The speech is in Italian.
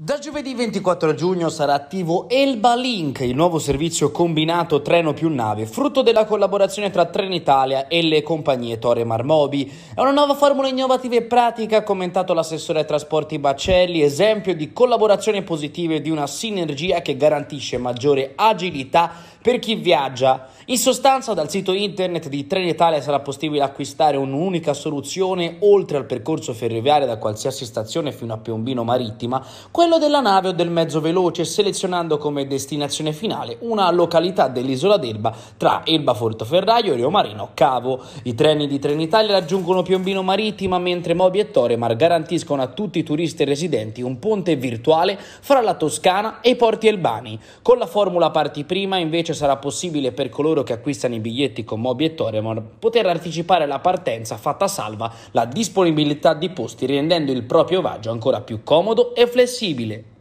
Da giovedì 24 giugno sarà attivo Elba Link, il nuovo servizio combinato treno più nave, frutto della collaborazione tra Trenitalia e le compagnie Torre Marmobi. È una nuova formula innovativa e pratica, ha commentato l'assessore ai trasporti Baccelli, esempio di collaborazione positiva e di una sinergia che garantisce maggiore agilità per chi viaggia. In sostanza dal sito internet di Trenitalia sarà possibile acquistare un'unica soluzione oltre al percorso ferroviario da qualsiasi stazione fino a Piombino Marittima, quello della nave o del mezzo veloce, selezionando come destinazione finale una località dell'isola d'Elba tra Elba Fortoferraio e Rio Marino Cavo. I treni di Trenitalia raggiungono Piombino Marittima mentre Mobi e Toremar garantiscono a tutti i turisti residenti un ponte virtuale fra la Toscana e i porti elbani. Con la formula parti prima invece invece sarà possibile per coloro che acquistano i biglietti con Mobi e Toremon poter anticipare la partenza fatta salva la disponibilità di posti rendendo il proprio viaggio ancora più comodo e flessibile.